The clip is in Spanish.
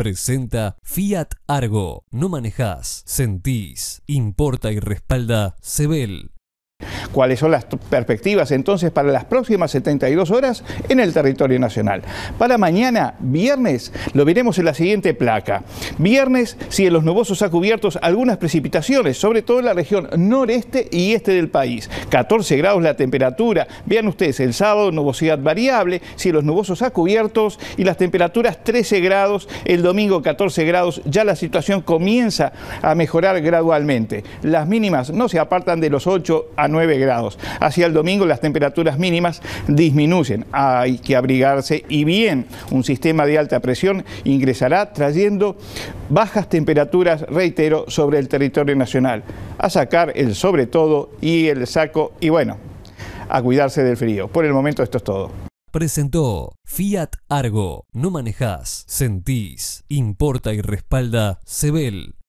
presenta Fiat Argo. No manejás, sentís, importa y respalda Sebel cuáles son las perspectivas entonces para las próximas 72 horas en el territorio nacional. Para mañana, viernes, lo veremos en la siguiente placa. Viernes, si en los nubosos ha cubiertos, algunas precipitaciones, sobre todo en la región noreste y este del país. 14 grados la temperatura. Vean ustedes, el sábado nubosidad variable, Si los nubosos ha cubiertos y las temperaturas 13 grados, el domingo 14 grados, ya la situación comienza a mejorar gradualmente. Las mínimas no se apartan de los 8 a 9 grados. Hacia el domingo las temperaturas mínimas disminuyen. Hay que abrigarse y bien. Un sistema de alta presión ingresará trayendo bajas temperaturas, reitero, sobre el territorio nacional. A sacar el sobre todo y el saco y bueno, a cuidarse del frío. Por el momento esto es todo. Presentó Fiat Argo. No manejás, sentís, importa y respalda Sebel.